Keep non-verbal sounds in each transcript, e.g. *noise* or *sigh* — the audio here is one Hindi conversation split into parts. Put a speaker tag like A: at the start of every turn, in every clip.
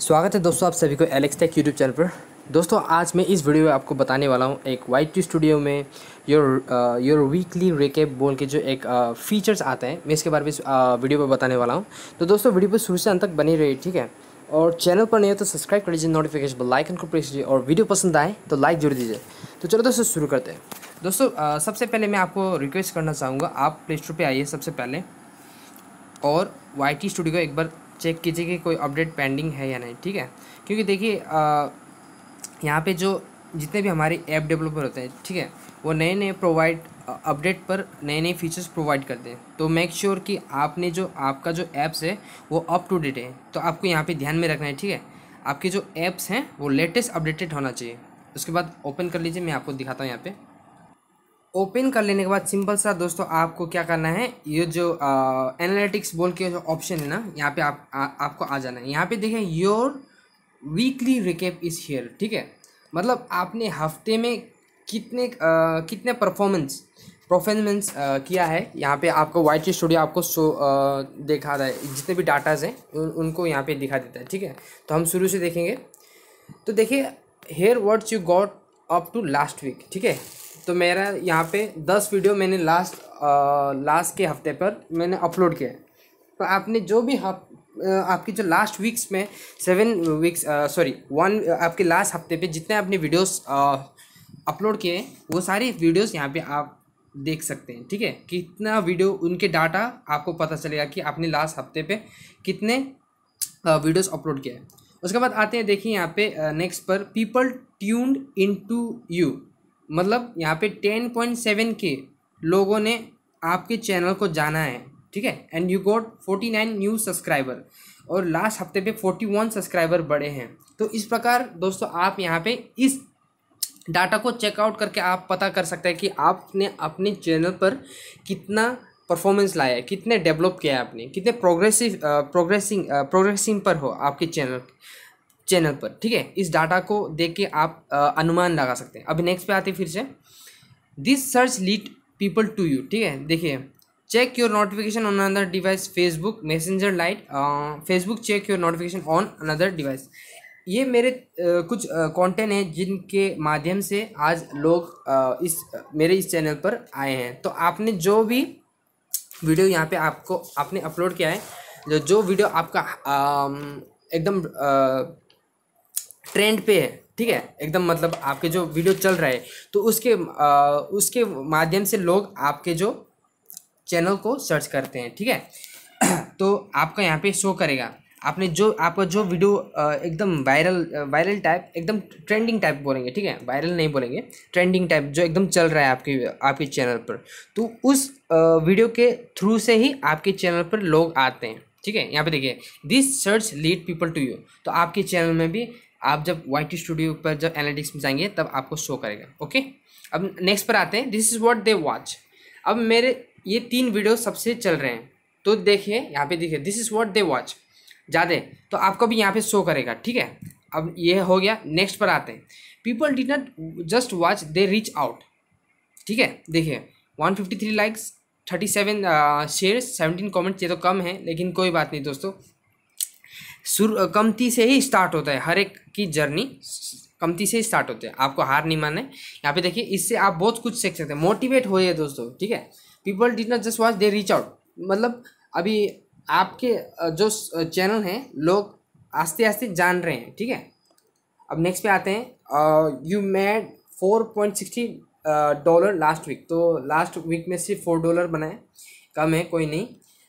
A: स्वागत है दोस्तों आप सभी को एलेक्स टेक यूट्यूब चैनल पर दोस्तों आज मैं इस वीडियो में आपको बताने वाला हूँ एक वाइट टी स्टूडियो में योर योर वीकली रेकेप बोल के जो एक फीचर्स uh, आते हैं मैं इसके बारे में इस, uh, वीडियो पर बताने वाला हूँ तो दोस्तों वीडियो पर शुरू से अंत तक बनी रही ठीक है और चैनल पर नहीं हो तो सब्सक्राइब कर लीजिए नोटिफिकेशन बेल आइकन को प्रेस कीजिए और वीडियो पसंद आए तो लाइक जरूर दीजिए तो चलो दोस्तों शुरू करते हैं दोस्तों uh, सबसे पहले मैं आपको रिक्वेस्ट करना चाहूँगा आप प्ले स्टोर पर आइए सबसे पहले और वाई टी स्टूडियो एक बार चेक कीजिए कि कोई अपडेट पेंडिंग है या नहीं ठीक है क्योंकि देखिए यहाँ पे जो जितने भी हमारे ऐप डेवलपर होते हैं ठीक है वो नए नए प्रोवाइड अपडेट पर नए नए फीचर्स प्रोवाइड करते हैं तो मेक श्योर sure कि आपने जो आपका जो ऐप्स है वो अप टू डेट है तो आपको यहाँ पे ध्यान में रखना है ठीक है आपके जो ऐप्स हैं वो लेटेस्ट अपडेटेड होना चाहिए उसके बाद ओपन कर लीजिए मैं आपको दिखाता हूँ यहाँ पर ओपन कर लेने के बाद सिंपल सा दोस्तों आपको क्या करना है ये जो एनालिटिक्स बोल के जो ऑप्शन है ना यहाँ पे आप आ, आपको आ जाना है यहाँ पे देखें your weekly recap is here ठीक है मतलब आपने हफ्ते में कितने आ, कितने परफॉर्मेंस परफॉर्मेंस किया है यहाँ पे आपको वाइट स्टूडियो आपको शो दिखा रहा है जितने भी डाटाज हैं उन, उनको यहाँ पे दिखा देता है ठीक है तो हम शुरू से देखेंगे तो देखिए here words you got up to last week ठीक है तो मेरा यहाँ पे दस वीडियो मैंने लास्ट आ, लास्ट के हफ्ते पर मैंने अपलोड किया है तो आपने जो भी हफ आपकी जो लास्ट वीक्स में सेवन वीक्स सॉरी वन आपके लास्ट हफ्ते पे जितने आपने वीडियोस अपलोड किए वो सारे वीडियोस यहाँ पे आप देख सकते हैं ठीक है कितना वीडियो उनके डाटा आपको पता चलेगा कि आपने लास्ट हफ्ते पे कितने वीडियोस अपलोड किए हैं उसके बाद आते हैं देखिए यहाँ पे नेक्स्ट पर people tuned in to you मतलब यहाँ पे टेन पॉइंट सेवन के लोगों ने आपके चैनल को जाना है ठीक है and you got forty nine new subscriber और लास्ट हफ्ते पे फोर्टी वन सब्सक्राइबर बढ़े हैं तो इस प्रकार दोस्तों आप यहाँ पे इस डाटा को चेकआउट करके आप पता कर सकते हैं कि आपने अपने चैनल पर कितना परफॉर्मेंस लाया है कितने डेवलप किया है आपने कितने प्रोग्रेसिव प्रोग्रेसिंग प्रोग्रेसिंग पर हो आपके चैनल चैनल पर ठीक है इस डाटा को देख के आप अनुमान लगा सकते हैं अभी नेक्स्ट पे आते हैं फिर से this search lead people to you ठीक है देखिए check your notification on another device Facebook messenger lite Facebook check your notification on another device ये मेरे आ, कुछ कंटेंट हैं जिनके माध्यम से आज लोग आ, इस मेरे इस चैनल पर आए हैं तो आपने जो भी वीडियो यहाँ पे आपको आपने अपलोड किया है जो जो वीडियो आपका एकदम ट्रेंड पे है ठीक है एकदम मतलब आपके जो वीडियो चल रहा है तो उसके आ, उसके माध्यम से लोग आपके जो चैनल को सर्च करते हैं ठीक है *clears throat* तो आपका यहाँ पे शो करेगा आपने जो आपका जो वीडियो एकदम वायरल वायरल टाइप एकदम ट्रेंडिंग टाइप बोलेंगे ठीक है वायरल नहीं बोलेंगे ट्रेंडिंग टाइप जो एकदम चल रहा है आपके आपके चैनल पर तो उस वीडियो के थ्रू से ही आपके चैनल पर लोग आते हैं ठीक है यहाँ पे देखिए this search lead people to you तो आपके चैनल में भी आप जब वाई स्टूडियो पर जब एनालिटिक्स में जाएंगे तब आपको शो करेगा ओके अब नेक्स्ट पर आते हैं this is what they watch अब मेरे ये तीन वीडियो सबसे चल रहे हैं तो देखिए यहाँ पे देखिए this is what they watch ज़्यादा तो आपको भी यहाँ पे शो करेगा ठीक है अब ये हो गया नेक्स्ट पर आते हैं people did not just watch they reach out ठीक है देखिए one fifty three likes thirty seven share seventeen comments ये तो कम है लेकिन कोई बात नहीं दोस्तों सुर कमती से ही स्टार्ट होता है हर एक की जर्नी कमती से ही स्टार्ट होते हैं आपको हार नहीं मानना है यहाँ पे देखिए इससे आप बहुत कुछ सीख सकते हैं मोटिवेट हो दोस्तों ठीक है people did not just watch they reach out मतलब अभी आपके जो चैनल हैं लोग आस्ते आस्ते जान रहे हैं ठीक है अब नेक्स्ट पे आते हैं you made four point sixty dollar last week तो लास्ट वीक में सिर्फ फोर डॉलर बनाए कम है कोई नहीं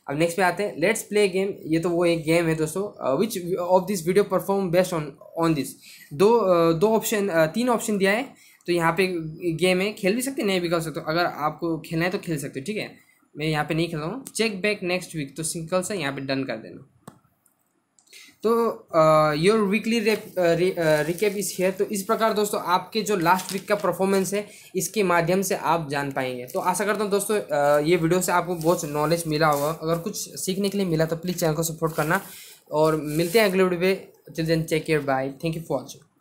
A: अब नेक्स्ट पे आते हैं लेट्स प्ले गेम ये तो वो एक गेम है दोस्तों which of this video perform best on on this दो uh, दो ऑप्शन uh, तीन ऑप्शन दिया है तो यहाँ पे गेम है खेल भी सकते नहीं भी खेल सकते अगर आपको खेलना है तो खेल सकते हो ठीक है मैं यहाँ पे नहीं खेल रहा हूँ चेक बैक नेक्स्ट वीक तो सिंकल से यहाँ पे डन कर देना तो your weekly rep recap is here तो इस प्रकार दोस्तों आपके जो लास्ट वीक का परफॉर्मेंस है इसके माध्यम से आप जान पाएंगे तो आशा करता हूँ दोस्तों ये वीडियो से आपको बहुत नॉलेज मिला होगा अगर कुछ सीखने के लिए मिला तो प्लीज़ चैनल को सपोर्ट करना और मिलते हैं अगले वीडियो पे children check care bye thank you for watching